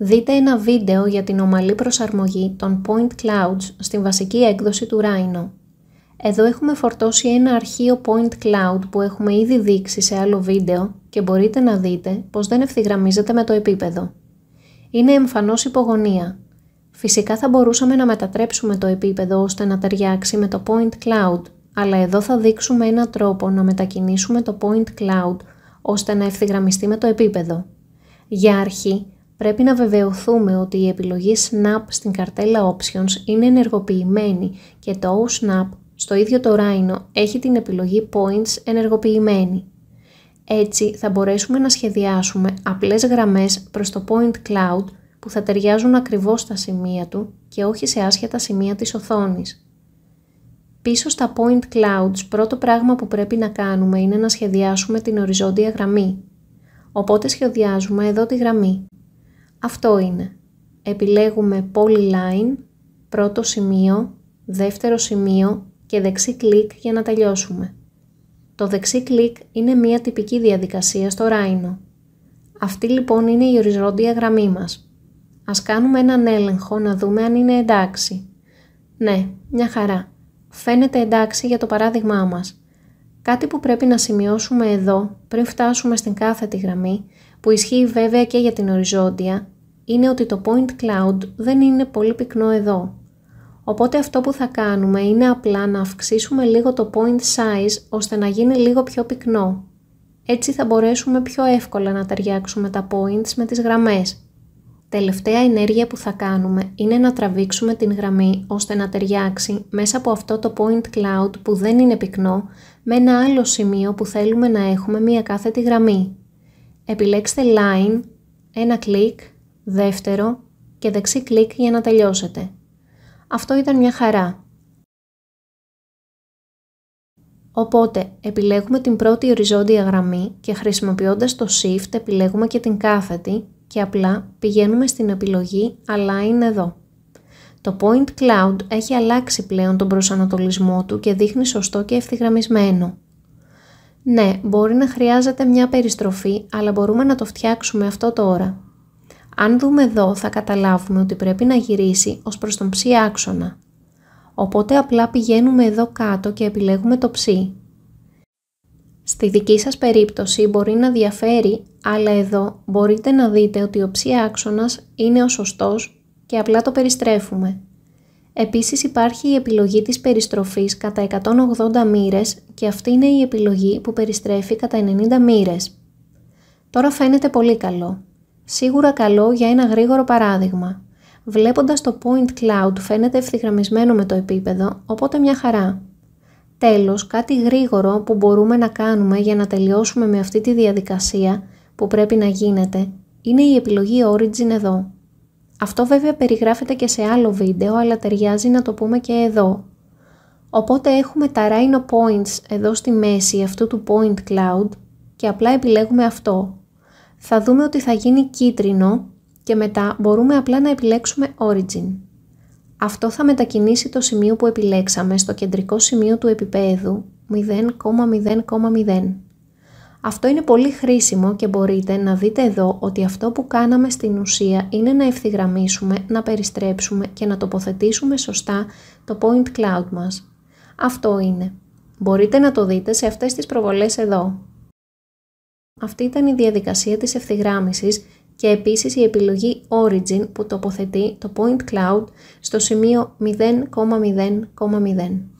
Δείτε ένα βίντεο για την ομαλή προσαρμογή των Point Clouds στην βασική έκδοση του Rhino. Εδώ έχουμε φορτώσει ένα αρχείο Point Cloud που έχουμε ήδη δείξει σε άλλο βίντεο και μπορείτε να δείτε πως δεν ευθυγραμμίζεται με το επίπεδο. Είναι εμφανώς υπογωνία. Φυσικά θα μπορούσαμε να μετατρέψουμε το επίπεδο ώστε να ταιριάξει με το Point Cloud, αλλά εδώ θα δείξουμε ένα τρόπο να μετακινήσουμε το Point Cloud ώστε να ευθυγραμμιστεί με το επίπεδο. Για αρχή, πρέπει να βεβαιωθούμε ότι η επιλογή Snap στην καρτέλα Options είναι ενεργοποιημένη και το OSNAP στο ίδιο το Rhino έχει την επιλογή Points ενεργοποιημένη. Έτσι θα μπορέσουμε να σχεδιάσουμε απλές γραμμές προς το Point Cloud που θα ταιριάζουν ακριβώς στα σημεία του και όχι σε άσχετα σημεία της οθόνης. Πίσω στα Point Clouds πρώτο πράγμα που πρέπει να κάνουμε είναι να σχεδιάσουμε την οριζόντια γραμμή. Οπότε σχεδιάζουμε εδώ τη γραμμή. Αυτό είναι. Επιλέγουμε Polyline, πρώτο σημείο, δεύτερο σημείο και δεξί κλικ για να τελειώσουμε. Το δεξί κλικ είναι μια τυπική διαδικασία στο Rhino. Αυτή λοιπόν είναι η οριζόντια γραμμή μας. Ας κάνουμε έναν έλεγχο να δούμε αν είναι εντάξει. Ναι, μια χαρά. Φαίνεται εντάξει για το παράδειγμά μας. Κάτι που πρέπει να σημειώσουμε εδώ πριν φτάσουμε στην κάθετη γραμμή που ισχύει βέβαια και για την οριζόντια, είναι ότι το point cloud δεν είναι πολύ πυκνό εδώ. Οπότε αυτό που θα κάνουμε είναι απλά να αυξήσουμε λίγο το point size ώστε να γίνει λίγο πιο πυκνό. Έτσι θα μπορέσουμε πιο εύκολα να ταιριάξουμε τα points με τις γραμμές. Τελευταία ενέργεια που θα κάνουμε είναι να τραβήξουμε την γραμμή ώστε να ταιριάξει μέσα από αυτό το point cloud που δεν είναι πυκνό με ένα άλλο σημείο που θέλουμε να έχουμε μία κάθετη γραμμή επιλέξτε line, ένα κλικ, δεύτερο και δεξί κλικ για να τελειώσετε. Αυτό ήταν μια χαρά. Οπότε επιλέγουμε την πρώτη οριζόντια γραμμή και χρησιμοποιώντας το shift επιλέγουμε και την κάθετη και απλά πηγαίνουμε στην επιλογή align εδώ. Το point cloud έχει αλλάξει πλέον τον προσανατολισμό του και δείχνει σωστό και ευθυγραμμισμένο. Ναι, μπορεί να χρειάζεται μια περιστροφή, αλλά μπορούμε να το φτιάξουμε αυτό τώρα. Αν δούμε εδώ θα καταλάβουμε ότι πρέπει να γυρίσει ως προς τον ψ άξονα. Οπότε απλά πηγαίνουμε εδώ κάτω και επιλέγουμε το ψι. Στη δική σας περίπτωση μπορεί να διαφέρει, αλλά εδώ μπορείτε να δείτε ότι ο ψ είναι ο σωστός και απλά το περιστρέφουμε. Επίσης υπάρχει η επιλογή της περιστροφής κατά 180 μοίρες και αυτή είναι η επιλογή που περιστρέφει κατά 90 μοίρες. Τώρα φαίνεται πολύ καλό. Σίγουρα καλό για ένα γρήγορο παράδειγμα. Βλέποντας το point cloud φαίνεται ευθυγραμμισμένο με το επίπεδο, οπότε μια χαρά. Τέλος, κάτι γρήγορο που μπορούμε να κάνουμε για να τελειώσουμε με αυτή τη διαδικασία που πρέπει να γίνεται, είναι η επιλογή Origin εδώ. Αυτό βέβαια περιγράφεται και σε άλλο βίντεο, αλλά ταιριάζει να το πούμε και εδώ. Οπότε έχουμε τα Rhino Points εδώ στη μέση αυτού του Point Cloud και απλά επιλέγουμε αυτό. Θα δούμε ότι θα γίνει κίτρινο και μετά μπορούμε απλά να επιλέξουμε Origin. Αυτό θα μετακινήσει το σημείο που επιλέξαμε στο κεντρικό σημείο του επίπεδου 0,0,0. Αυτό είναι πολύ χρήσιμο και μπορείτε να δείτε εδώ ότι αυτό που κάναμε στην ουσία είναι να ευθυγραμμίσουμε, να περιστρέψουμε και να τοποθετήσουμε σωστά το point cloud μας. Αυτό είναι. Μπορείτε να το δείτε σε αυτές τις προβολές εδώ. Αυτή ήταν η διαδικασία της ευθυγράμμισης και επίσης η επιλογή Origin που τοποθετεί το point cloud στο σημείο 0,0,0.